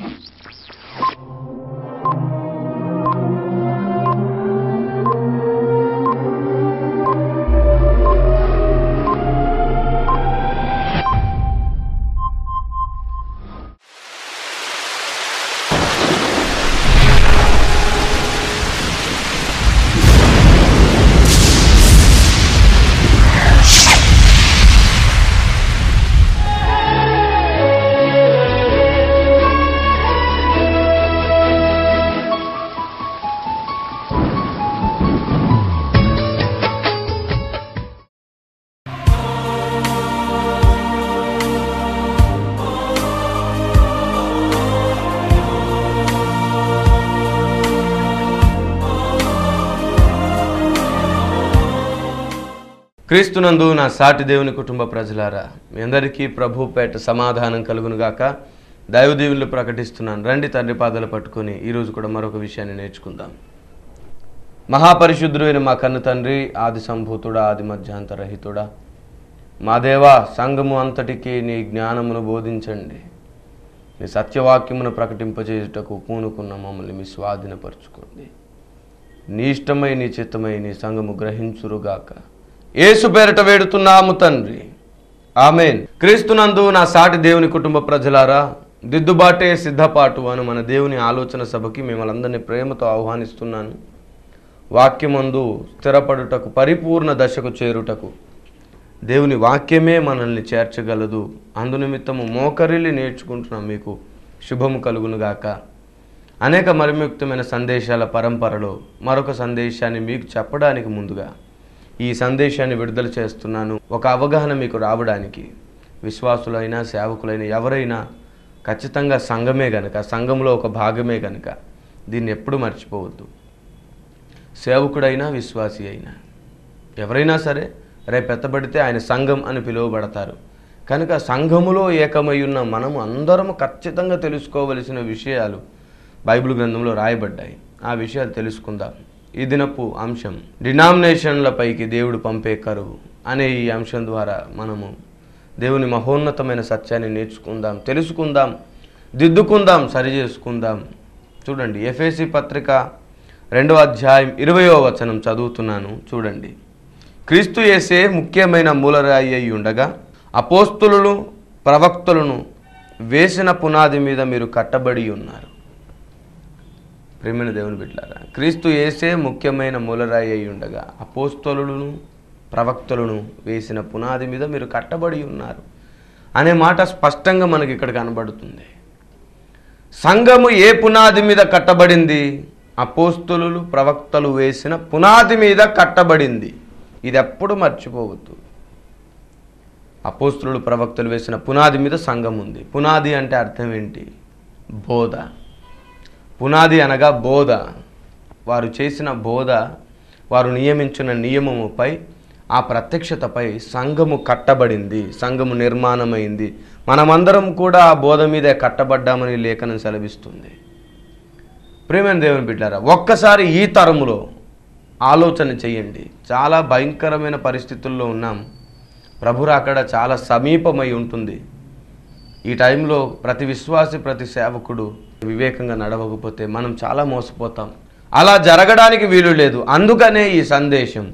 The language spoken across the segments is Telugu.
you క్రీస్తునందు నా సాటి దేవుని కుటుంబ ప్రజలారా మీ అందరికీ ప్రభు పేట సమాధానం కలుగునుగాక దైవదేవులు ప్రకటిస్తున్నాను రండి తండ్రి పాదాలు పట్టుకొని ఈరోజు కూడా మరొక విషయాన్ని నేర్చుకుందాం మహాపరిశుద్ధుడైన మా కన్ను తండ్రి ఆది సంభూతుడా ఆది మధ్యాంతరహితుడా మా దేవా సంఘము అంతటికి నీ జ్ఞానమును బోధించండి నీ సత్యవాక్యమును ప్రకటింపచేయుటకు పూనుకున్న మమ్మల్ని మీ స్వాధీనపరుచుకోండి నీ ఇష్టమై నీ చిత్తమై నీ సంఘము గ్రహించురుగాక ఏసు పేరట వేడుతున్నాము తండ్రి ఆమెన్ క్రీస్తునందు నా సాటి దేవుని కుటుంబ ప్రజలారా దిద్దుబాటే సిద్ధపాటు అని మన దేవుని ఆలోచన సభకి మిమ్మల్ని ప్రేమతో ఆహ్వానిస్తున్నాను వాక్యమందు స్థిరపడుటకు పరిపూర్ణ దశకు చేరుటకు దేవుని వాక్యమే మనల్ని చేర్చగలదు అందునిమిత్తము మోకరిల్లి నేర్చుకుంటున్నాం మీకు శుభము కలుగునుగాక అనేక మరిముక్తమైన సందేశాల పరంపరలో మరొక సందేశాన్ని మీకు చెప్పడానికి ముందుగా ఈ సందేశాన్ని విడుదల చేస్తున్నాను ఒక అవగాహన మీకు రావడానికి విశ్వాసులైనా సేవకులైనా ఎవరైనా ఖచ్చితంగా సంఘమే గనక సంఘంలో ఒక భాగమే గనక దీన్ని ఎప్పుడు మర్చిపోవద్దు సేవకుడైనా విశ్వాసి అయినా ఎవరైనా సరే రేపెత్తబడితే ఆయన సంఘం అని పిలువబడతారు కనుక సంఘములో ఏకమై ఉన్న మనము అందరము ఖచ్చితంగా తెలుసుకోవలసిన విషయాలు బైబిల్ గ్రంథంలో రాయబడ్డాయి ఆ విషయాలు తెలుసుకుందాం ఈ దినపు అంశం డినామినేషన్లపైకి దేవుడు పంపే కరువు అనే ఈ అంశం ద్వారా మనము దేవుని మహోన్నతమైన సత్యాన్ని నేర్చుకుందాం తెలుసుకుందాం దిద్దుకుందాం సరి చేసుకుందాం చూడండి ఎఫ్ఏసి పత్రిక రెండవ అధ్యాయం ఇరవయో వచనం చదువుతున్నాను చూడండి క్రీస్తు ఏసే ముఖ్యమైన మూలరాయి అయి ఉండగా అపోస్తులను ప్రవక్తులను వేసిన పునాది మీద మీరు కట్టబడి ఉన్నారు ప్రేమైన దేవుని బిడ్డలారా క్రీస్తు ఏసే ముఖ్యమైన మూలరాయి అయి ఉండగా అపోస్తలులను ప్రవక్తలను వేసిన పునాది మీద మీరు కట్టబడి ఉన్నారు అనే మాట స్పష్టంగా మనకి ఇక్కడ కనబడుతుంది సంఘము ఏ పునాది మీద కట్టబడింది అపోస్తులు ప్రవక్తలు వేసిన పునాది మీద కట్టబడింది ఇది ఎప్పుడు మర్చిపోవద్దు అపోస్తులు ప్రవక్తలు వేసిన పునాది మీద సంఘం ఉంది పునాది అంటే అర్థం ఏంటి బోధ పునాది అనగా బోధ వారు చేసిన బోధ వారు నియమించిన నియమముపై ఆ ప్రత్యక్షతపై సంఘము కట్టబడింది సంఘము నిర్మాణమైంది మనమందరం కూడా ఆ బోధ మీదే కట్టబడ్డామని లేఖనం సెలవిస్తుంది ప్రేమైన దేవుని బిడ్డారా ఒక్కసారి ఈ తరములో ఆలోచన చేయండి చాలా భయంకరమైన పరిస్థితుల్లో ఉన్నాం ప్రభురాకడ చాలా సమీపమై ఉంటుంది ఈ టైంలో ప్రతి విశ్వాసి ప్రతి సేవకుడు వివేకంగా నడవకపోతే మనం చాలా మోసపోతాం అలా జరగడానికి వీలు లేదు అందుకనే ఈ సందేశం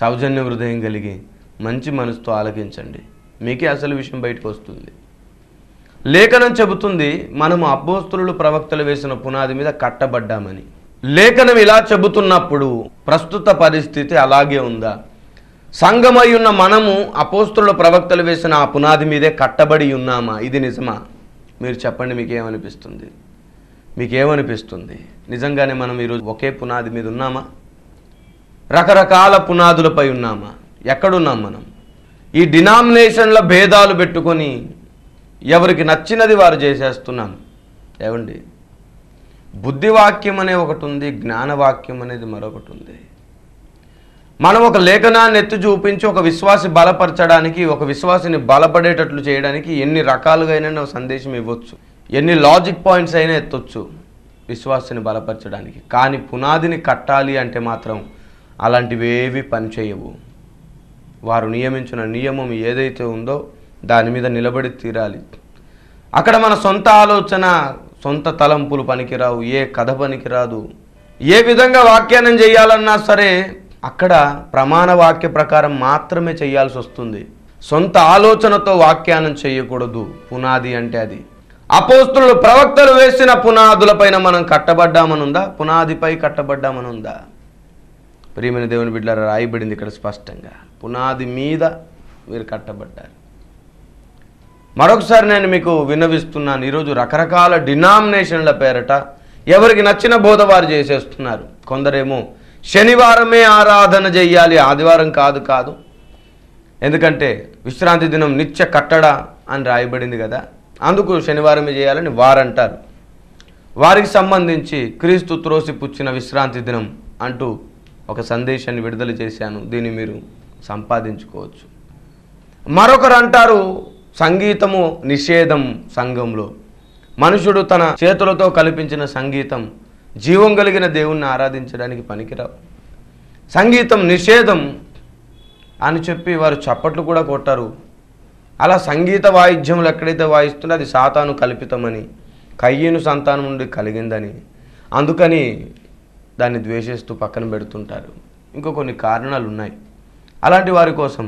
సౌజన్య హృదయం కలిగి మంచి మనసుతో ఆలకించండి మీకే అసలు విషయం బయటకు వస్తుంది లేఖనం చెబుతుంది మనము అబ్బోస్తులు ప్రవక్తలు వేసిన పునాది మీద కట్టబడ్డామని లేఖనం ఇలా చెబుతున్నప్పుడు ప్రస్తుత పరిస్థితి అలాగే ఉందా సంఘమై ఉన్న మనము అపోస్తుల ప్రవక్తలు వేసిన ఆ పునాది మీదే కట్టబడి ఉన్నామా ఇది నిజమా మీరు చెప్పండి మీకు ఏమనిపిస్తుంది మీకు ఏమనిపిస్తుంది నిజంగానే మనం ఈరోజు ఒకే పునాది మీద ఉన్నామా రకరకాల పునాదులపై ఉన్నామా ఎక్కడున్నాం మనం ఈ డినామినేషన్ల భేదాలు పెట్టుకొని ఎవరికి నచ్చినది వారు చేసేస్తున్నాం ఏమండి బుద్ధివాక్యం అనే ఒకటి ఉంది జ్ఞానవాక్యం అనేది మరొకటి ఉంది మనం ఒక లేఖనాన్ని ఎత్తి చూపించి ఒక విశ్వాసి బలపరచడానికి ఒక విశ్వాసిని బలపడేటట్లు చేయడానికి ఎన్ని రకాలుగా అయినా సందేశం ఇవ్వచ్చు ఎన్ని లాజిక్ పాయింట్స్ అయినా ఎత్తొచ్చు విశ్వాసిని బలపరచడానికి కానీ పునాదిని కట్టాలి అంటే మాత్రం అలాంటివేవి పనిచేయవు వారు నియమించిన నియమం ఏదైతే ఉందో దాని మీద నిలబడి తీరాలి అక్కడ మన సొంత ఆలోచన సొంత తలంపులు పనికిరావు ఏ కథ పనికిరాదు ఏ విధంగా వ్యాఖ్యానం చేయాలన్నా సరే అక్కడ ప్రమాణ వాక్య ప్రకారం మాత్రమే చేయాల్సి వస్తుంది సొంత ఆలోచనతో వాక్యానం చేయకూడదు పునాది అంటే అది అపోస్తులు ప్రవక్తలు వేసిన పునాదులపైన మనం కట్టబడ్డామనుందా పునాదిపై కట్టబడ్డామనుందా ప్రియమైన దేవుని బిడ్డ రాయబడింది ఇక్కడ స్పష్టంగా పునాది మీద మీరు కట్టబడ్డారు మరొకసారి నేను మీకు విన్నవిస్తున్నాను ఈరోజు రకరకాల డినామినేషన్ల పేరట ఎవరికి నచ్చిన బోధ వారు చేసేస్తున్నారు కొందరేమో శనివారమే ఆరాధన చేయాలి ఆదివారం కాదు కాదు ఎందుకంటే విశ్రాంతి దినం నిత్య కట్టడ అని రాయబడింది కదా అందుకు శనివారమే చేయాలని వారంటారు వారికి సంబంధించి క్రీస్తు త్రోసిపుచ్చిన విశ్రాంతి దినం అంటూ ఒక సందేశాన్ని విడుదల చేశాను దీన్ని మీరు సంపాదించుకోవచ్చు మరొకరు అంటారు సంగీతము నిషేధం సంఘంలో మనుషుడు తన చేతులతో కల్పించిన సంగీతం జీవం కలిగిన దేవుణ్ణి ఆరాధించడానికి పనికిరావు సంగీతం నిషేధం అని చెప్పి వారు చప్పట్లు కూడా కొట్టారు అలా సంగీత వాయిద్యములు ఎక్కడైతే వాయిస్తుందో అది సాతాను కల్పితమని కయ్యను సంతానం నుండి కలిగిందని అందుకని దాన్ని ద్వేషిస్తూ పక్కన పెడుతుంటారు ఇంకో కొన్ని కారణాలు ఉన్నాయి అలాంటి వారి కోసం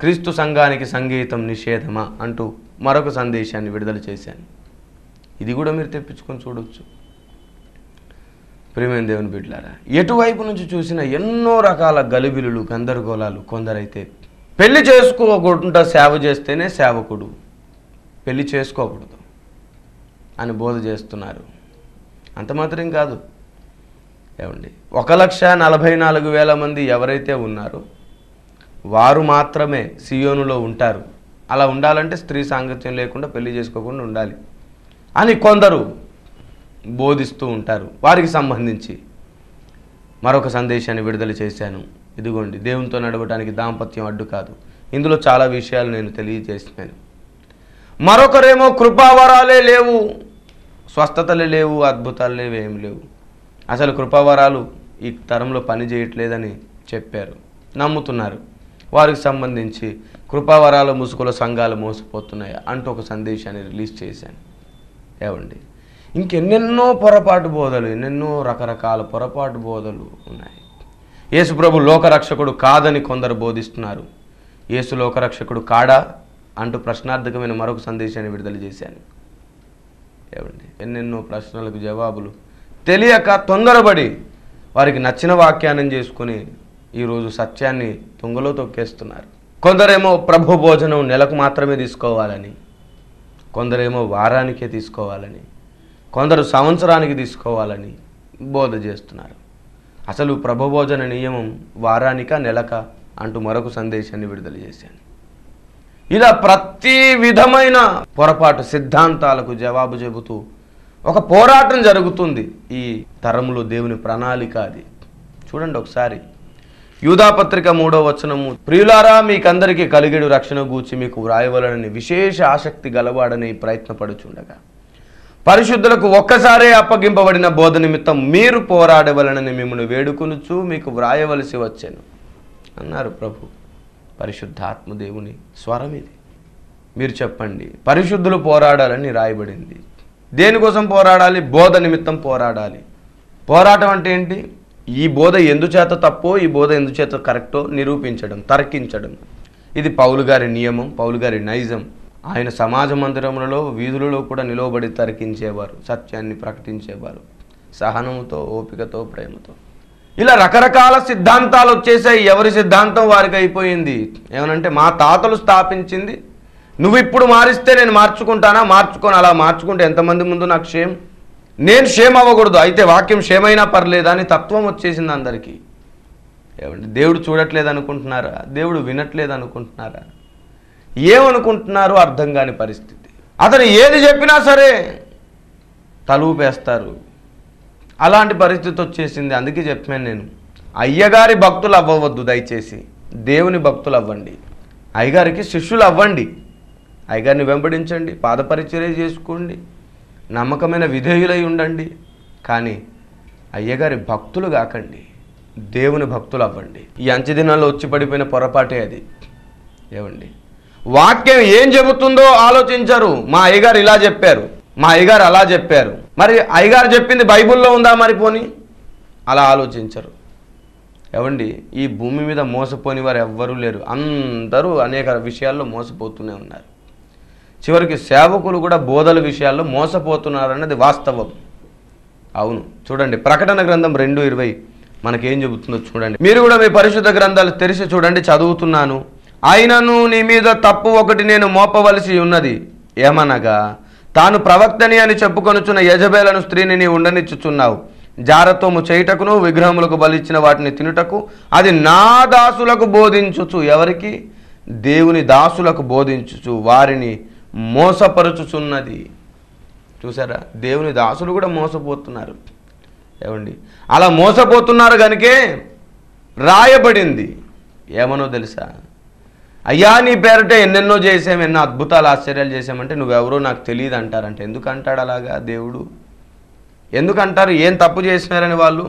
క్రీస్తు సంఘానికి సంగీతం నిషేధమా అంటూ మరొక సందేశాన్ని విడుదల చేశాను ఇది కూడా మీరు తెప్పించుకొని చూడవచ్చు ప్రేమైన దేవుని బిడ్డలారా ఎటువైపు నుంచి చూసిన ఎన్నో రకాల గలిబిలులు గందరగోళాలు కొందరైతే పెళ్లి చేసుకోకుండా సేవ చేస్తేనే సేవకుడు పెళ్లి చేసుకోకూడదు అని బోధ చేస్తున్నారు అంత మాత్రం కాదు ఏమండి ఒక లక్ష నలభై నాలుగు వేల మంది ఎవరైతే ఉన్నారో వారు మాత్రమే సియోనులో ఉంటారు అలా ఉండాలంటే స్త్రీ సాంగత్యం లేకుండా పెళ్లి చేసుకోకుండా ఉండాలి అని కొందరు బోధిస్తూ ఉంటారు వారికి సంబంధించి మరొక సందేశాన్ని విడుదల చేశాను ఇదిగోండి దేవునితో నడవటానికి దాంపత్యం అడ్డు కాదు ఇందులో చాలా విషయాలు నేను తెలియజేసినాను మరొకరేమో కృపావరాలే లేవు స్వస్థతలే లేవు అద్భుతాలు లేవు ఏం లేవు అసలు కృపావరాలు ఈ తరంలో పని చేయట్లేదని చెప్పారు నమ్ముతున్నారు వారికి సంబంధించి కృపావరాల ముసుగుల సంఘాలు మోసపోతున్నాయి అంటూ ఒక సందేశాన్ని రిలీజ్ చేశాను ఏమండి ఇంకెన్నెన్నో పొరపాటు బోధలు ఎన్నెన్నో రకరకాల పొరపాటు బోధలు ఉన్నాయి యేసుప్రభు లోకరక్షకుడు కాదని కొందరు బోధిస్తున్నారు యేసు లోకరక్షకుడు కాడా అంటూ ప్రశ్నార్థకమైన మరొక సందేశాన్ని విడుదల చేశాను ఏమండి ఎన్నెన్నో ప్రశ్నలకు జవాబులు తెలియక తొందరబడి వారికి నచ్చిన వ్యాఖ్యానం చేసుకుని ఈరోజు సత్యాన్ని తుంగలో తొక్కేస్తున్నారు కొందరేమో ప్రభు భోజనం నెలకు మాత్రమే తీసుకోవాలని కొందరేమో వారానికే తీసుకోవాలని కొందరు సంవత్సరానికి తీసుకోవాలని బోధ చేస్తున్నారు అసలు ప్రభభోజన నియమం వారానిక నెలక అంటూ మరొక సందేశాన్ని విడుదల చేశాను ఇలా ప్రతి విధమైన పొరపాటు సిద్ధాంతాలకు జవాబు చెబుతూ ఒక పోరాటం జరుగుతుంది ఈ తరంలో దేవుని ప్రణాళిక అది చూడండి ఒకసారి యూధాపత్రిక మూడో వచనము ప్రియులారా మీకందరికీ కలిగేడు రక్షణ గూర్చి మీకు వ్రాయవలనని విశేష ఆసక్తి గలవాడని ప్రయత్నపడుచుండగా పరిశుద్ధులకు ఒక్కసారే అప్పగింపబడిన బోధ నిమిత్తం మీరు పోరాడవలనని మిమ్మల్ని వేడుకొనుచు మీకు వ్రాయవలసి వచ్చాను అన్నారు ప్రభు పరిశుద్ధాత్మదేవుని స్వరం ఇది మీరు చెప్పండి పరిశుద్ధులు పోరాడాలని రాయబడింది దేనికోసం పోరాడాలి బోధ నిమిత్తం పోరాడాలి పోరాటం అంటే ఏంటి ఈ బోధ ఎందుచేత తప్పో ఈ బోధ ఎందుచేత కరెక్టో నిరూపించడం తర్కించడం ఇది పౌలు గారి నియమం పౌలు గారి నైజం ఆయన సమాజ మందిరములలో వీధులలో కూడా నిలవబడి తరికించేవారు సత్యాన్ని ప్రకటించేవారు సహనంతో ఓపికతో ప్రేమతో ఇలా రకరకాల సిద్ధాంతాలు వచ్చేసాయి ఎవరి సిద్ధాంతం వారికి అయిపోయింది ఏమనంటే మా తాతలు స్థాపించింది నువ్వు ఇప్పుడు మారిస్తే నేను మార్చుకుంటానా మార్చుకొని అలా మార్చుకుంటే ఎంతమంది ముందు నాకు క్షేమ్ నేను క్షేమ అవ్వకూడదు అయితే వాక్యం క్షేమైనా పర్లేదు అని తత్వం వచ్చేసింది అందరికీ ఏమంటే దేవుడు చూడట్లేదు అనుకుంటున్నారా దేవుడు వినట్లేదు అనుకుంటున్నారా ఏమనుకుంటున్నారో అర్థం కాని పరిస్థితి అతను ఏది చెప్పినా సరే తలూపేస్తారు అలాంటి పరిస్థితి వచ్చేసింది అందుకే చెప్పాను నేను అయ్యగారి భక్తులు అవ్వవద్దు దయచేసి దేవుని భక్తులు అవ్వండి అయ్యగారికి శిష్యులు అవ్వండి అయ్యగారిని వెంబడించండి పాదపరిచర్య చేసుకోండి నమ్మకమైన విధేయులై ఉండండి కానీ అయ్యగారి భక్తులు కాకండి దేవుని భక్తులు అవ్వండి ఈ అంచె దినాల్లో వచ్చి పడిపోయిన పొరపాటే అది ఏమండి వాక్యం ఏం చెబుతుందో ఆలోచించరు మా అయ్యగారు ఇలా చెప్పారు మా అయ్యగారు అలా చెప్పారు మరి అయ్యగారు చెప్పింది బైబుల్లో ఉందా మరి పోని అలా ఆలోచించరు ఏమండి ఈ భూమి మీద మోసపోని వారు ఎవ్వరూ లేరు అందరూ అనేక విషయాల్లో మోసపోతూనే ఉన్నారు చివరికి సేవకులు కూడా బోధల విషయాల్లో మోసపోతున్నారన్నది వాస్తవం అవును చూడండి ప్రకటన గ్రంథం రెండు ఇరవై మనకేం చెబుతుందో చూడండి మీరు కూడా మీ పరిశుద్ధ గ్రంథాలు తెరిచి చూడండి చదువుతున్నాను ఆయనను నీ మీద తప్పు ఒకటి నేను మోపవలసి ఉన్నది ఏమనగా తాను ప్రవక్తని అని చెప్పుకొనుచున్న యజబేలను స్త్రీని నీ ఉండనిచ్చుచున్నావు జారత్వము చేయుటకును విగ్రహములకు బలిచ్చిన వాటిని తినుటకు అది నా దాసులకు బోధించుచు ఎవరికి దేవుని దాసులకు బోధించుచు వారిని మోసపరుచుచున్నది చూసారా దేవుని దాసులు కూడా మోసపోతున్నారు ఏమండి అలా మోసపోతున్నారు కనుకే రాయబడింది ఏమనో తెలుసా అయ్యా నీ పేరట ఎన్నెన్నో చేసాం ఎన్నో అద్భుతాలు ఆశ్చర్యాలు చేసామంటే నువ్వెవరో నాకు తెలియదు అంటారంటే ఎందుకు అంటాడు అలాగా దేవుడు ఎందుకంటారు ఏం తప్పు చేసినారని వాళ్ళు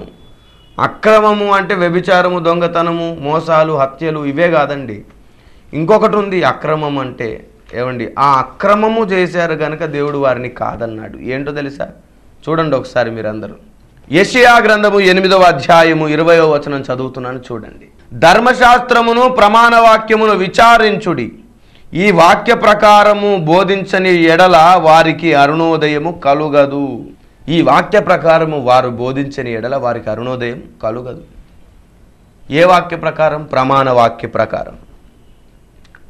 అక్రమము అంటే వ్యభిచారము దొంగతనము మోసాలు హత్యలు ఇవే కాదండి ఇంకొకటి ఉంది అక్రమం అంటే ఏమండి ఆ అక్రమము చేశారు కనుక దేవుడు వారిని కాదన్నాడు ఏంటో తెలుసా చూడండి ఒకసారి మీరందరూ యషియా గ్రంథము ఎనిమిదవ అధ్యాయము ఇరవయో వచనం చదువుతున్నాను చూడండి ధర్మశాస్త్రమును ప్రమాణవాక్యమును విచారించుడి ఈ వాక్య ప్రకారము బోధించని ఎడల వారికి అరుణోదయము కలుగదు ఈ వాక్య ప్రకారము వారు బోధించని ఎడల వారికి అరుణోదయం కలుగదు ఏ వాక్య ప్రకారం ప్రమాణ వాక్య ప్రకారం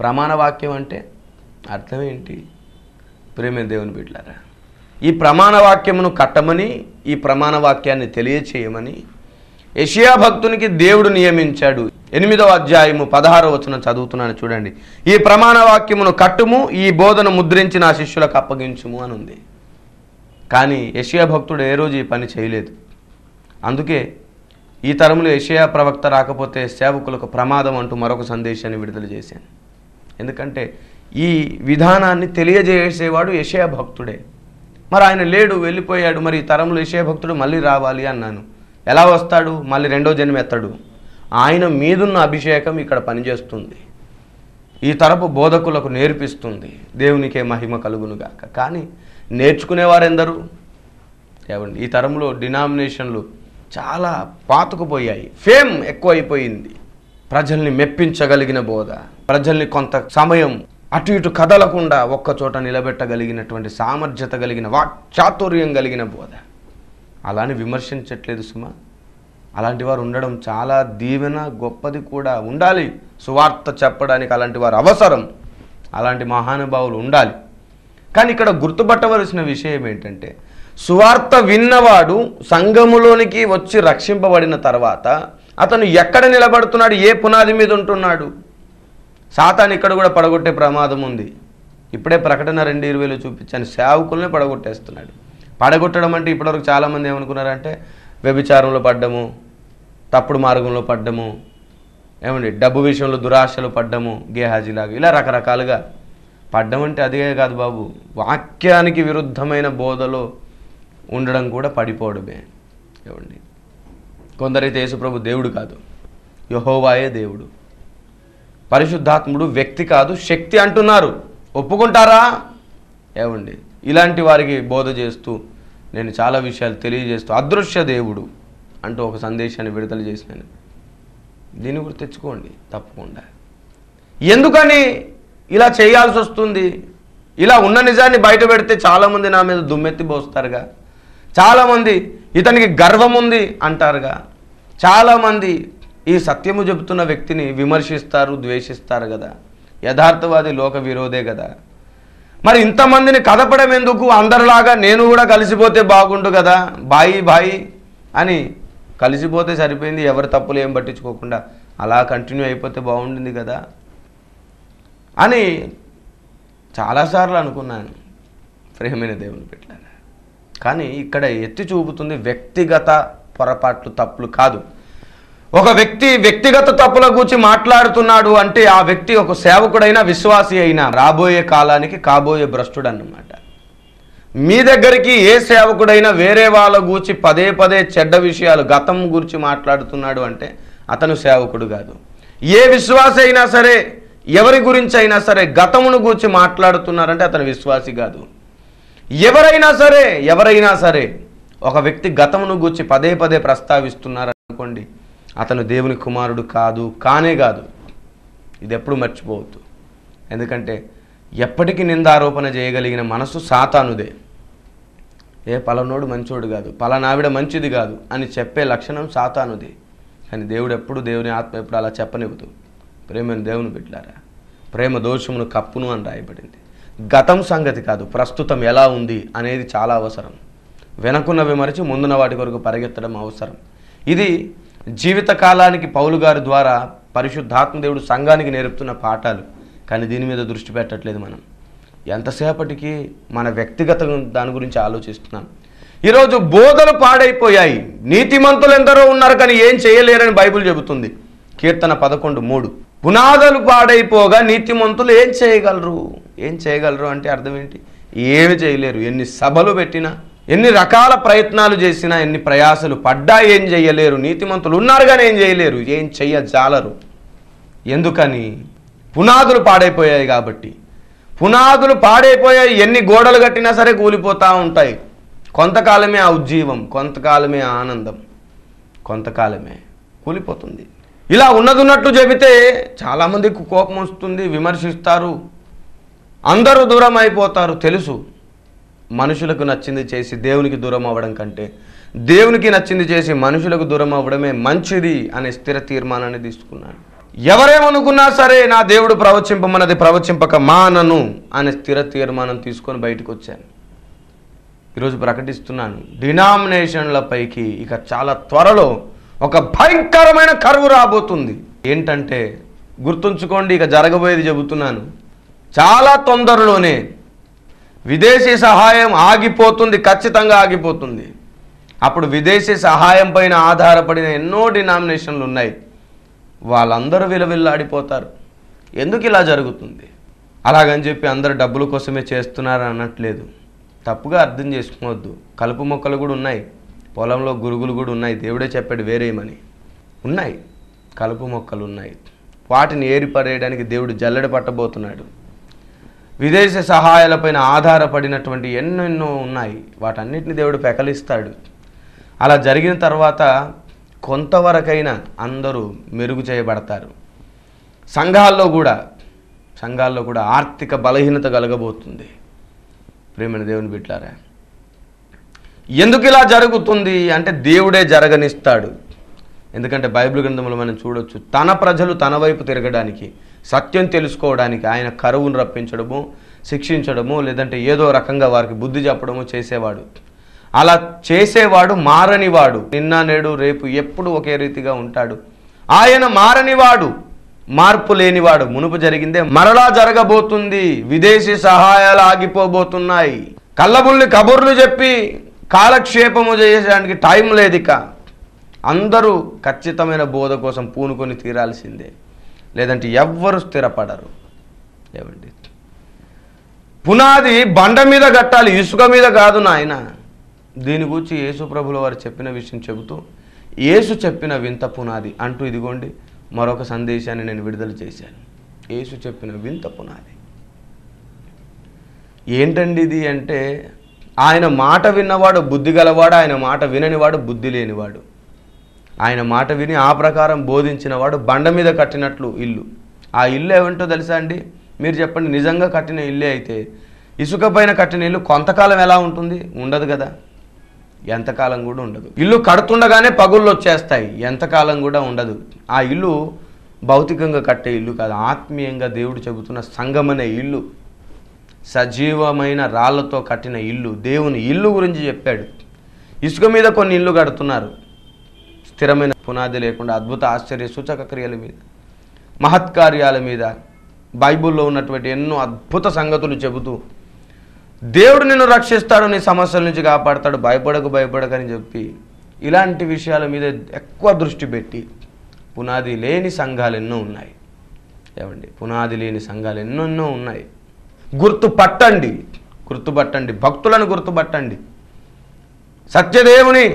ప్రమాణ వాక్యం అంటే అర్థం ఏంటి ప్రేమ దేవుని బిడ్డారా ఈ ప్రమాణ వాక్యమును కట్టమని ఈ ప్రమాణ వాక్యాన్ని తెలియచేయమని యషియా భక్తునికి దేవుడు నియమించాడు ఎనిమిదవ అధ్యాయము పదహారవ వచనం చదువుతున్నాను చూడండి ఈ ప్రమాణ వాక్యమును కట్టుము ఈ బోధను ముద్రించి నా శిష్యులకు అప్పగించుము అని ఉంది కానీ యషియా భక్తుడు ఏ రోజు ఈ పని చేయలేదు అందుకే ఈ తరంలో యషయా ప్రవక్త రాకపోతే సేవకులకు ప్రమాదం అంటూ మరొక సందేశాన్ని విడుదల చేశాను ఎందుకంటే ఈ విధానాన్ని తెలియజేసేవాడు యషయా భక్తుడే మరి ఆయన లేడు వెళ్ళిపోయాడు మరి ఈ తరంలో యషయా భక్తుడు మళ్ళీ రావాలి అన్నాను ఎలా వస్తాడు మళ్ళీ రెండో జన్మ ఎత్తాడు ఆయన మీదున్న అభిషేకం ఇక్కడ పనిచేస్తుంది ఈ తరపు బోధకులకు నేర్పిస్తుంది దేవునికే మహిమ కలుగునుగాక కానీ నేర్చుకునేవారెందరూ ఏమండి ఈ తరంలో డినామినేషన్లు చాలా పాతుకుపోయాయి ఫేమ్ ఎక్కువైపోయింది ప్రజల్ని మెప్పించగలిగిన బోధ ప్రజల్ని కొంత సమయం అటు ఇటు కదలకుండా ఒక్కచోట నిలబెట్టగలిగినటువంటి సామర్థ్యత కలిగిన వాక్ చాతుర్యం కలిగిన బోధ అలానే విమర్శించట్లేదు సుమ అలాంటి వారు ఉండడం చాలా దీవెన గొప్పది కూడా ఉండాలి సువార్త చెప్పడానికి అలాంటి వారు అవసరం అలాంటి మహానుభావులు ఉండాలి కానీ ఇక్కడ గుర్తుపట్టవలసిన విషయం ఏంటంటే సువార్త విన్నవాడు సంఘములోనికి వచ్చి రక్షింపబడిన తర్వాత అతను ఎక్కడ నిలబడుతున్నాడు ఏ పునాది మీద ఉంటున్నాడు సాతాన్ ఇక్కడ కూడా పడగొట్టే ప్రమాదం ఉంది ఇప్పుడే ప్రకటన రెండు ఇరవైలో చూపించాను సేవకుల్ని పడగొట్టేస్తున్నాడు పడగొట్టడం అంటే ఇప్పటివరకు చాలామంది ఏమనుకున్నారంటే వ్యభిచారంలో పడ్డము తప్పుడు మార్గంలో పడ్డము ఏమండి డబ్బు విషయంలో దురాశలు పడ్డము గేహాజీలాగా ఇలా రకరకాలుగా పడ్డం అంటే అదే కాదు బాబు వాక్యానికి విరుద్ధమైన బోధలో ఉండడం కూడా పడిపోవడమే ఏమండి కొందరైతే యేసుప్రభు దేవుడు కాదు యహోవాయే దేవుడు పరిశుద్ధాత్ముడు వ్యక్తి కాదు శక్తి అంటున్నారు ఒప్పుకుంటారా ఏమండి ఇలాంటి వారికి బోధ చేస్తూ నేను చాలా విషయాలు తెలియజేస్తూ అదృశ్య దేవుడు అంటూ ఒక సందేశాన్ని విడుదల చేసినాను దీని కూడా తెచ్చుకోండి తప్పకుండా ఎందుకని ఇలా చేయాల్సి వస్తుంది ఇలా ఉన్న నిజాన్ని బయట పెడితే చాలామంది నా మీద దుమ్మెత్తి పోస్తారుగా చాలామంది ఇతనికి గర్వం ఉంది అంటారుగా చాలామంది ఈ సత్యము చెబుతున్న వ్యక్తిని విమర్శిస్తారు ద్వేషిస్తారు కదా యథార్థవాది లోక విరోధే కదా మరి ఇంతమందిని కదపడం ఎందుకు అందరిలాగా నేను కూడా కలిసిపోతే బాగుండు కదా బాయి బాయి అని కలిసిపోతే సరిపోయింది ఎవరి తప్పులు ఏం పట్టించుకోకుండా అలా కంటిన్యూ అయిపోతే బాగుండింది కదా అని చాలాసార్లు అనుకున్నాను ప్రేమైన దేవుని పెట్టాను కానీ ఇక్కడ ఎత్తి చూపుతుంది వ్యక్తిగత పొరపాట్లు తప్పులు కాదు ఒక వ్యక్తి వ్యక్తిగత తప్పుల గురించి మాట్లాడుతున్నాడు అంటే ఆ వ్యక్తి ఒక సేవకుడైనా విశ్వాసి అయినా రాబోయే కాలానికి కాబోయే భ్రష్టుడు అన్నమాట మీ దగ్గరికి ఏ సేవకుడైనా వేరే వాళ్ళ గూర్చి పదే పదే చెడ్డ విషయాలు గతం గురించి మాట్లాడుతున్నాడు అంటే అతను సేవకుడు కాదు ఏ విశ్వాస అయినా సరే ఎవరి గురించి అయినా సరే గతమును గూర్చి మాట్లాడుతున్నారంటే అతను విశ్వాసి కాదు ఎవరైనా సరే ఎవరైనా సరే ఒక వ్యక్తి గతమును గూర్చి పదే పదే ప్రస్తావిస్తున్నారనుకోండి అతను దేవుని కుమారుడు కాదు కానే కాదు ఇది ఎప్పుడు మర్చిపోవద్దు ఎందుకంటే ఎప్పటికీ నిందారోపణ చేయగలిగిన మనసు సాతానుదే ఏ పలనోడు మంచోడు కాదు పలానావిడ మంచిది కాదు అని చెప్పే లక్షణం సాతానుది కానీ దేవుడు ఎప్పుడు దేవుని ఆత్మ ఎప్పుడు అలా చెప్పనివ్వదు ప్రేమను దేవుని బిడ్డారా ప్రేమ దోషమును కప్పును అని రాయబడింది గతం సంగతి కాదు ప్రస్తుతం ఎలా ఉంది అనేది చాలా అవసరం వెనకున్నవి మరిచి ముందున వాటి కొరకు పరిగెత్తడం అవసరం ఇది జీవితకాలానికి పౌలు గారి ద్వారా పరిశుద్ధాత్మదేవుడు సంఘానికి నేర్పుతున్న పాఠాలు కానీ దీని మీద దృష్టి పెట్టట్లేదు మనం ఎంతసేపటికి మన వ్యక్తిగత దాని గురించి ఆలోచిస్తున్నాం ఈరోజు బోధలు పాడైపోయాయి నీతిమంతులు ఎందరో ఉన్నారు కానీ ఏం చేయలేరని బైబుల్ చెబుతుంది కీర్తన పదకొండు మూడు పునాదులు పాడైపోగా నీతిమంతులు ఏం చేయగలరు ఏం చేయగలరు అంటే అర్థం ఏంటి ఏమి చేయలేరు ఎన్ని సభలు పెట్టినా ఎన్ని రకాల ప్రయత్నాలు చేసినా ఎన్ని ప్రయాసలు పడ్డా ఏం చేయలేరు నీతిమంతులు ఉన్నారు కానీ ఏం చేయలేరు ఏం చెయ్య జాలరు ఎందుకని పునాదులు పాడైపోయాయి కాబట్టి పునాదులు పాడైపోయాయి ఎన్ని గోడలు కట్టినా సరే కూలిపోతూ ఉంటాయి కొంతకాలమే ఆ ఉజ్జీవం కొంతకాలమే ఆనందం కొంతకాలమే కూలిపోతుంది ఇలా ఉన్నదున్నట్లు చెబితే చాలామందికి కోపం వస్తుంది విమర్శిస్తారు అందరూ దూరం అయిపోతారు తెలుసు మనుషులకు నచ్చింది చేసి దేవునికి దూరం అవ్వడం కంటే దేవునికి నచ్చింది చేసి మనుషులకు దూరం అవ్వడమే మంచిది అనే స్థిర తీర్మానాన్ని తీసుకున్నాను ఎవరేమనుకున్నా సరే నా దేవుడు ప్రవచింపమన్నది ప్రవచింపక మానను అనే స్థిర తీర్మానం తీసుకొని బయటకు వచ్చాను ఈరోజు ప్రకటిస్తున్నాను డినామినేషన్ల పైకి ఇక చాలా త్వరలో ఒక భయంకరమైన కరువు రాబోతుంది ఏంటంటే గుర్తుంచుకోండి ఇక జరగబోయేది చెబుతున్నాను చాలా తొందరలోనే విదేశీ సహాయం ఆగిపోతుంది ఖచ్చితంగా ఆగిపోతుంది అప్పుడు విదేశీ సహాయం పైన ఆధారపడిన ఎన్నో డినామినేషన్లు ఉన్నాయి వాళ్ళందరూ విలవిల్లాడిపోతారు ఎందుకు ఇలా జరుగుతుంది అలాగని చెప్పి అందరు డబ్బుల కోసమే చేస్తున్నారు అనట్లేదు తప్పుగా అర్థం చేసుకోవద్దు కలుపు మొక్కలు కూడా ఉన్నాయి పొలంలో గురుగులు కూడా ఉన్నాయి దేవుడే చెప్పాడు వేరేమని ఉన్నాయి కలుపు మొక్కలు ఉన్నాయి వాటిని ఏరిపడేయడానికి దేవుడు జల్లెడ పట్టబోతున్నాడు విదేశీ సహాయాలపైన ఆధారపడినటువంటి ఎన్నెన్నో ఉన్నాయి వాటన్నిటిని దేవుడు పెకలిస్తాడు అలా జరిగిన తర్వాత కొంతవరకైనా అందరూ మెరుగు చేయబడతారు సంఘాల్లో కూడా సంఘాల్లో కూడా ఆర్థిక బలహీనత కలగబోతుంది ప్రేమైన దేవుని బిట్లారా ఎందుకు ఇలా జరుగుతుంది అంటే దేవుడే జరగనిస్తాడు ఎందుకంటే బైబిల్ గ్రంథంలో మనం చూడొచ్చు తన ప్రజలు తన వైపు తిరగడానికి సత్యం తెలుసుకోవడానికి ఆయన కరువును రప్పించడము శిక్షించడము లేదంటే ఏదో రకంగా వారికి బుద్ధి చెప్పడము చేసేవాడు అలా చేసేవాడు మారనివాడు నిన్న నేడు రేపు ఎప్పుడు ఒకే రీతిగా ఉంటాడు ఆయన మారనివాడు మార్పు లేనివాడు మునుపు జరిగిందే మరలా జరగబోతుంది విదేశీ సహాయాలు ఆగిపోబోతున్నాయి కళ్ళబుల్లి కబుర్లు చెప్పి కాలక్షేపము చేయడానికి టైం లేదు ఇక అందరూ ఖచ్చితమైన బోధ కోసం పూనుకొని తీరాల్సిందే లేదంటే ఎవ్వరు స్థిరపడరు లేవండి పునాది బండ మీద కట్టాలి ఇసుక మీద కాదు నాయన దీని గురించి యేసు ప్రభుల వారు చెప్పిన విషయం చెబుతూ యేసు చెప్పిన వింత పునాది అంటూ ఇదిగోండి మరొక సందేశాన్ని నేను విడుదల చేశాను యేసు చెప్పిన వింత పునాది ఏంటండి ఇది అంటే ఆయన మాట విన్నవాడు బుద్ధి గలవాడు ఆయన మాట విననివాడు బుద్ధి లేనివాడు ఆయన మాట విని ఆ ప్రకారం బోధించిన వాడు బండ మీద కట్టినట్లు ఇల్లు ఆ ఇల్లు ఏమంటో తెలుసా అండి మీరు చెప్పండి నిజంగా కట్టిన ఇల్లే అయితే ఇసుక పైన కట్టిన ఇల్లు కొంతకాలం ఎలా ఉంటుంది ఉండదు కదా ఎంతకాలం కూడా ఉండదు ఇల్లు కడుతుండగానే పగుళ్ళు వచ్చేస్తాయి ఎంతకాలం కూడా ఉండదు ఆ ఇల్లు భౌతికంగా కట్టే ఇల్లు కాదు ఆత్మీయంగా దేవుడు చెబుతున్న సంగమనే ఇల్లు సజీవమైన రాళ్లతో కట్టిన ఇల్లు దేవుని ఇల్లు గురించి చెప్పాడు ఇసుక మీద కొన్ని ఇల్లు కడుతున్నారు స్థిరమైన పునాది లేకుండా అద్భుత ఆశ్చర్య సూచక క్రియల మీద మహత్కార్యాల మీద బైబుల్లో ఉన్నటువంటి ఎన్నో అద్భుత సంగతులు చెబుతూ దేవుడు నిన్ను రక్షిస్తాడు నీ సమస్యల నుంచి కాపాడతాడు భయపడకు భయపడకని చెప్పి ఇలాంటి విషయాల మీద ఎక్కువ దృష్టి పెట్టి పునాది లేని సంఘాలు ఎన్నో ఉన్నాయి ఏమండి పునాది లేని సంఘాలు ఎన్నెన్నో ఉన్నాయి గుర్తుపట్టండి గుర్తుపట్టండి భక్తులను గుర్తుపట్టండి సత్యదేవుని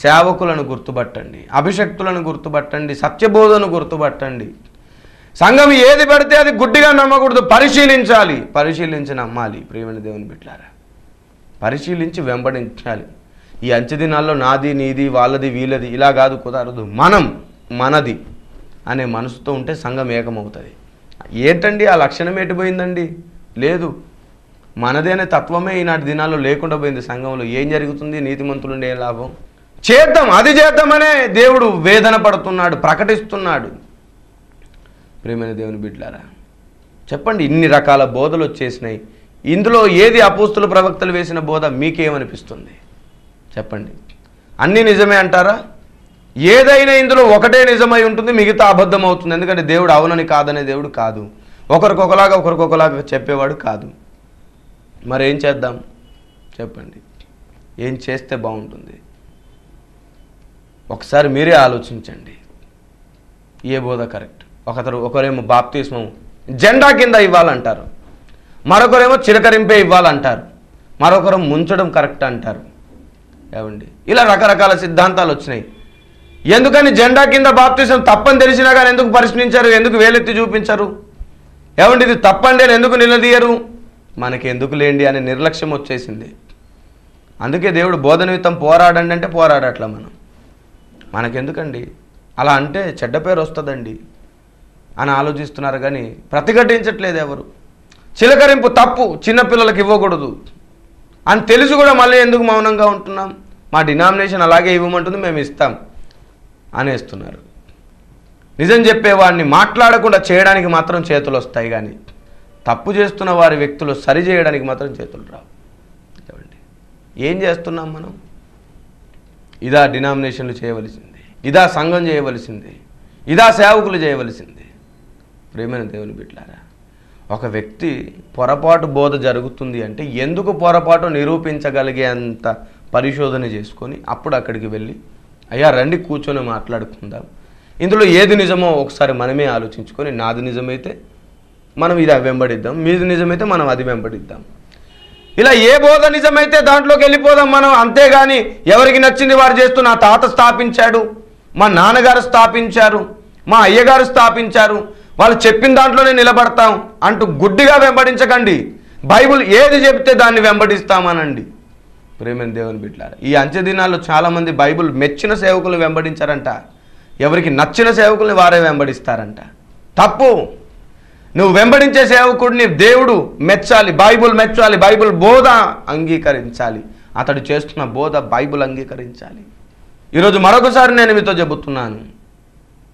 సేవకులను గుర్తుపట్టండి అభిషక్తులను గుర్తుపట్టండి సత్యబోధను గుర్తుపట్టండి సంఘం ఏది పడితే అది గుడ్డిగా నమ్మకూడదు పరిశీలించాలి పరిశీలించి నమ్మాలి ప్రియమైన దేవుని బిట్లారా పరిశీలించి వెంబడించాలి ఈ దినాల్లో నాది నీది వాళ్ళది వీళ్ళది ఇలా కాదు కుదరదు మనం మనది అనే మనసుతో ఉంటే సంఘం ఏకమవుతుంది ఏంటండి ఆ లక్షణం ఏటిపోయిందండి లేదు మనదే అనే తత్వమే ఈనాటి దినాల్లో లేకుండా పోయింది సంఘంలో ఏం జరుగుతుంది ఉండే లాభం చేద్దాం అది చేద్దామనే దేవుడు వేదన పడుతున్నాడు ప్రకటిస్తున్నాడు ప్రేమైన దేవుని బిడ్లారా చెప్పండి ఇన్ని రకాల బోధలు వచ్చేసినాయి ఇందులో ఏది అపోస్తులు ప్రవక్తలు వేసిన బోధ మీకేమనిపిస్తుంది చెప్పండి అన్ని నిజమే అంటారా ఏదైనా ఇందులో ఒకటే నిజమై ఉంటుంది మిగతా అబద్ధం అవుతుంది ఎందుకంటే దేవుడు అవునని కాదనే దేవుడు కాదు ఒకరికొకలాగా ఒకరికొకలాగా చెప్పేవాడు కాదు మరేం చేద్దాం చెప్పండి ఏం చేస్తే బాగుంటుంది ఒకసారి మీరే ఆలోచించండి ఏ బోధ కరెక్ట్ ఒకతరు ఒకరేమో బాప్తీస్మం జెండా కింద ఇవ్వాలంటారు మరొకరేమో చిరకరింపే ఇవ్వాలంటారు మరొకరు ముంచడం కరెక్ట్ అంటారు ఏమండి ఇలా రకరకాల సిద్ధాంతాలు వచ్చినాయి ఎందుకని జెండా కింద బాప్తీసం తప్పని తెలిసినా కానీ ఎందుకు పరిశీలించారు ఎందుకు వేలెత్తి చూపించరు ఏమండి ఇది తప్పండి అని ఎందుకు నిలదీయరు మనకి ఎందుకు లేండి అనే నిర్లక్ష్యం వచ్చేసింది అందుకే దేవుడు బోధ నిమిత్తం పోరాడండి అంటే పోరాడట్లా మనం మనకెందుకండి అలా అంటే చెడ్డ పేరు వస్తుందండి అని ఆలోచిస్తున్నారు కానీ ప్రతిఘటించట్లేదు ఎవరు చిలకరింపు తప్పు చిన్నపిల్లలకు ఇవ్వకూడదు అని తెలుసు కూడా మళ్ళీ ఎందుకు మౌనంగా ఉంటున్నాం మా డినామినేషన్ అలాగే ఇవ్వమంటుంది మేము ఇస్తాం అనేస్తున్నారు నిజం చెప్పేవాడిని మాట్లాడకుండా చేయడానికి మాత్రం చేతులు వస్తాయి కానీ తప్పు చేస్తున్న వారి వ్యక్తులు సరి చేయడానికి మాత్రం చేతులు రావు ఏం చేస్తున్నాం మనం ఇదా డినామినేషన్లు చేయవలసింది ఇదా సంఘం చేయవలసింది ఇదా సేవకులు చేయవలసింది ప్రేమైన దేవుని బిడ్డారా ఒక వ్యక్తి పొరపాటు బోధ జరుగుతుంది అంటే ఎందుకు పొరపాటు నిరూపించగలిగే అంత పరిశోధన చేసుకొని అప్పుడు అక్కడికి వెళ్ళి అయ్యా రండి కూర్చొని మాట్లాడుకుందాం ఇందులో ఏది నిజమో ఒకసారి మనమే ఆలోచించుకొని నాది నిజమైతే మనం ఇది వెంబడిద్దాం మీది నిజమైతే మనం అది వెంబడిద్దాం ఇలా ఏ బోధ నిజమైతే దాంట్లోకి వెళ్ళిపోదాం మనం అంతేగాని ఎవరికి నచ్చింది వారు చేస్తూ నా తాత స్థాపించాడు మా నాన్నగారు స్థాపించారు మా అయ్యగారు స్థాపించారు వాళ్ళు చెప్పిన దాంట్లోనే నిలబడతాం అంటూ గుడ్డిగా వెంబడించకండి బైబుల్ ఏది చెప్తే దాన్ని వెంబడిస్తామనండి ప్రేమని దేవుని బిడ్డ ఈ దినాల్లో చాలామంది బైబుల్ మెచ్చిన సేవకులు వెంబడించారంట ఎవరికి నచ్చిన సేవకుల్ని వారే వెంబడిస్తారంట తప్పు నువ్వు వెంబడించే సేవకుడిని దేవుడు మెచ్చాలి బైబుల్ మెచ్చాలి బైబుల్ బోధ అంగీకరించాలి అతడు చేస్తున్న బోధ బైబుల్ అంగీకరించాలి ఈరోజు మరొకసారి నేను మీతో చెబుతున్నాను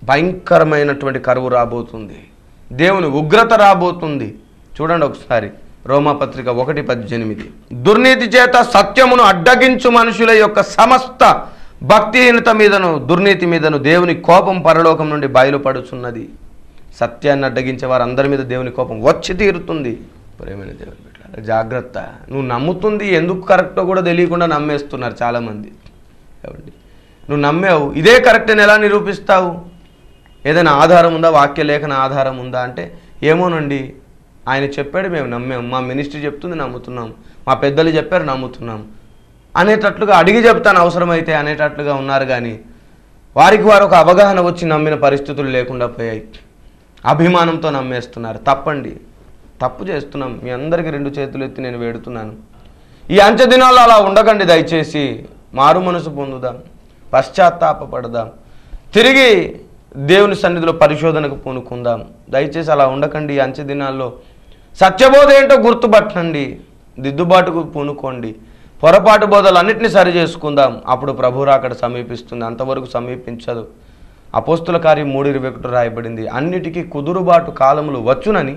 భయంకరమైనటువంటి కరువు రాబోతుంది దేవుని ఉగ్రత రాబోతుంది చూడండి ఒకసారి రోమాపత్రిక ఒకటి పద్దెనిమిది దుర్నీతి చేత సత్యమును అడ్డగించు మనుషుల యొక్క సమస్త భక్తిహీనత మీదను దుర్నీతి మీదను దేవుని కోపం పరలోకం నుండి బయలుపడుచున్నది సత్యాన్ని అడ్డగించే వారందరి మీద దేవుని కోపం వచ్చి తీరుతుంది ప్రేమైన దేవుని బిడ్డ జాగ్రత్త నువ్వు నమ్ముతుంది ఎందుకు కరెక్టో కూడా తెలియకుండా నమ్మేస్తున్నారు చాలామంది కాబట్టి నువ్వు నమ్మావు ఇదే కరెక్ట్ అని ఎలా నిరూపిస్తావు ఏదైనా ఆధారం ఉందా వాక్యలేఖన ఆధారం ఉందా అంటే ఏమోనండి ఆయన చెప్పాడు మేము నమ్మాము మా మినిస్ట్రీ చెప్తుంది నమ్ముతున్నాము మా పెద్దలు చెప్పారు నమ్ముతున్నాము అనేటట్లుగా అడిగి చెప్తాను అవసరమైతే అనేటట్లుగా ఉన్నారు కానీ వారికి వారు ఒక అవగాహన వచ్చి నమ్మిన పరిస్థితులు లేకుండా పోయాయి అభిమానంతో నమ్మేస్తున్నారు తప్పండి తప్పు చేస్తున్నాం మీ అందరికీ రెండు చేతులు ఎత్తి నేను వేడుతున్నాను ఈ అంచె దినాల్లో అలా ఉండకండి దయచేసి మారు మనసు పొందుదాం పశ్చాత్తాపడదాం తిరిగి దేవుని సన్నిధిలో పరిశోధనకు పూనుకుందాం దయచేసి అలా ఉండకండి ఈ అంచె దినాల్లో సత్యబోధ ఏంటో గుర్తుపట్టండి దిద్దుబాటుకు పూనుకోండి పొరపాటు బోధలు అన్నింటినీ సరి చేసుకుందాం అప్పుడు అక్కడ సమీపిస్తుంది అంతవరకు సమీపించదు అపోస్తుల కార్యం మూడు ఇరవై ఒకటి రాయబడింది అన్నిటికీ కుదురుబాటు కాలములు వచ్చునని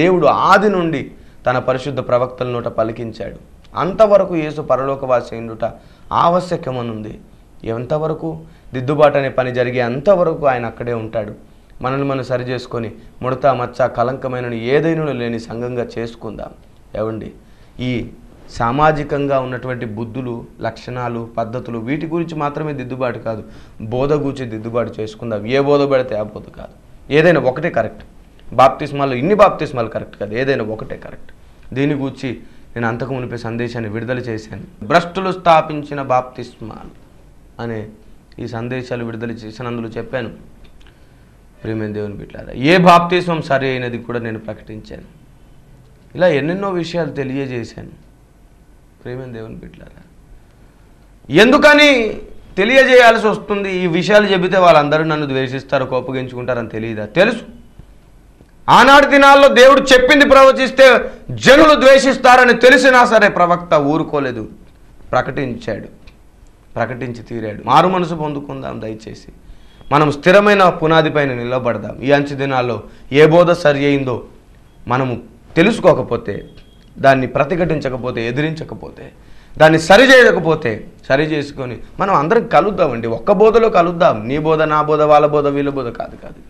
దేవుడు ఆది నుండి తన పరిశుద్ధ ప్రవక్తల నోట పలికించాడు అంతవరకు యేసు పరలోకవాసి ఉండుట ఆవశ్యకమనుంది ఎంతవరకు దిద్దుబాటు అనే పని జరిగే అంతవరకు ఆయన అక్కడే ఉంటాడు మనల్ని మనం సరి చేసుకొని ముడత మచ్చ కలంకమైన ఏదైనా లేని సంఘంగా చేసుకుందాం ఏమండి ఈ సామాజికంగా ఉన్నటువంటి బుద్ధులు లక్షణాలు పద్ధతులు వీటి గురించి మాత్రమే దిద్దుబాటు కాదు బోధ గురించి దిద్దుబాటు చేసుకుందాం ఏ బోధ పెడితే ఆ బోధ కాదు ఏదైనా ఒకటే కరెక్ట్ బాప్తిస్మాలు ఇన్ని బాప్తిస్మాలు కరెక్ట్ కాదు ఏదైనా ఒకటే కరెక్ట్ దీని గురించి నేను అంతకు మునిపే సందేశాన్ని విడుదల చేశాను భ్రష్టులు స్థాపించిన బాప్తిస్మాలు అనే ఈ సందేశాలు విడుదల చేసినందులో చెప్పాను ప్రేమైన దేవుని బిడ్డారా ఏ బాప్తిస్మం సరి అయినది కూడా నేను ప్రకటించాను ఇలా ఎన్నెన్నో విషయాలు తెలియజేశాను ప్రేమిన దేవుని బిడ్డలారా ఎందుకని తెలియజేయాల్సి వస్తుంది ఈ విషయాలు చెబితే వాళ్ళందరూ నన్ను ద్వేషిస్తారు కోపగించుకుంటారని తెలియదా తెలుసు ఆనాటి దినాల్లో దేవుడు చెప్పింది ప్రవచిస్తే జనులు ద్వేషిస్తారని తెలిసినా సరే ప్రవక్త ఊరుకోలేదు ప్రకటించాడు ప్రకటించి తీరాడు మారు మనసు పొందుకుందాం దయచేసి మనం స్థిరమైన పునాది పైన నిలబడదాం ఈ అంచు దినాల్లో ఏ బోధ సరి అయిందో మనము తెలుసుకోకపోతే దాన్ని ప్రతిఘటించకపోతే ఎదిరించకపోతే దాన్ని సరి చేయకపోతే సరి చేసుకొని మనం అందరం కలుద్దామండి ఒక్క బోధలో కలుద్దాం నీ బోధ నా బోధ వాళ్ళ బోధ వీళ్ళ బోధ కాదు కాదు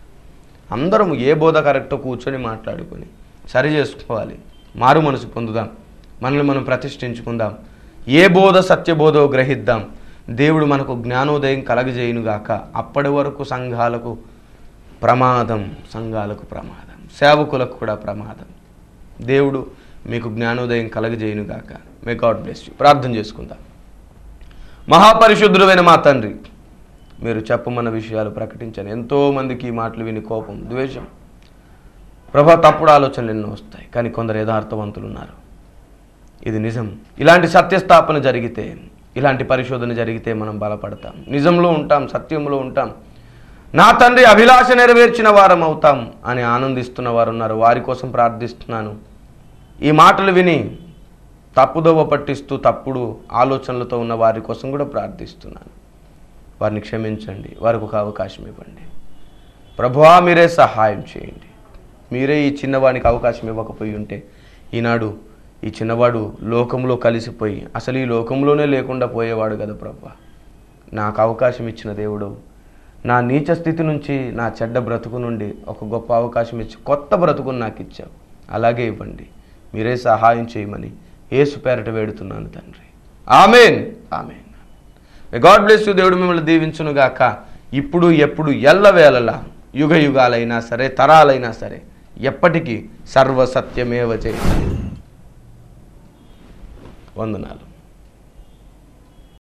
అందరం ఏ బోధ కరెక్టో కూర్చొని మాట్లాడుకొని సరి చేసుకోవాలి మారు మనసు పొందుదాం మనల్ని మనం ప్రతిష్ఠించుకుందాం ఏ బోధ సత్యబోధో గ్రహిద్దాం దేవుడు మనకు జ్ఞానోదయం కలగజేయునుగాక అప్పటి వరకు సంఘాలకు ప్రమాదం సంఘాలకు ప్రమాదం సేవకులకు కూడా ప్రమాదం దేవుడు మీకు జ్ఞానోదయం కలగజేయునుగాక మే గాడ్ బ్లెస్ యూ ప్రార్థన చేసుకుందాం మహాపరిశుద్ధుడైన మా తండ్రి మీరు చెప్పమన్న విషయాలు ప్రకటించని ఎంతోమందికి ఈ మాటలు విని కోపం ద్వేషం ప్రభా తప్పుడు ఆలోచనలు ఎన్నో వస్తాయి కానీ కొందరు యథార్థవంతులు ఉన్నారు ఇది నిజం ఇలాంటి సత్యస్థాపన జరిగితే ఇలాంటి పరిశోధన జరిగితే మనం బలపడతాం నిజంలో ఉంటాం సత్యంలో ఉంటాం నా తండ్రి అభిలాష నెరవేర్చిన వారం అవుతాం అని ఆనందిస్తున్న వారు ఉన్నారు వారి కోసం ప్రార్థిస్తున్నాను ఈ మాటలు విని తప్పుదోవ పట్టిస్తూ తప్పుడు ఆలోచనలతో ఉన్న వారి కోసం కూడా ప్రార్థిస్తున్నాను వారిని క్షమించండి వారికి ఒక అవకాశం ఇవ్వండి ప్రభువా మీరే సహాయం చేయండి మీరే ఈ చిన్నవాడికి అవకాశం ఇవ్వకపోయి ఉంటే ఈనాడు ఈ చిన్నవాడు లోకంలో కలిసిపోయి అసలు ఈ లోకంలోనే లేకుండా పోయేవాడు కదా ప్రభా నాకు అవకాశం ఇచ్చిన దేవుడు నా నీచ స్థితి నుంచి నా చెడ్డ బ్రతుకు నుండి ఒక గొప్ప అవకాశం ఇచ్చి కొత్త బ్రతుకును నాకు ఇచ్చావు అలాగే ఇవ్వండి మీరే సహాయం చేయమని ఏసు పేరట వేడుతున్నాను తండ్రి amen amen God bless you దేవుడు మిమ్మల్ని దీవించునుగాక ఇప్పుడు ఎప్పుడు ఎల్లవేళలా యుగ యుగాలైనా సరే తరాలైనా సరే ఎప్పటికీ సర్వసత్యమేవ చేయాలి వందనాలు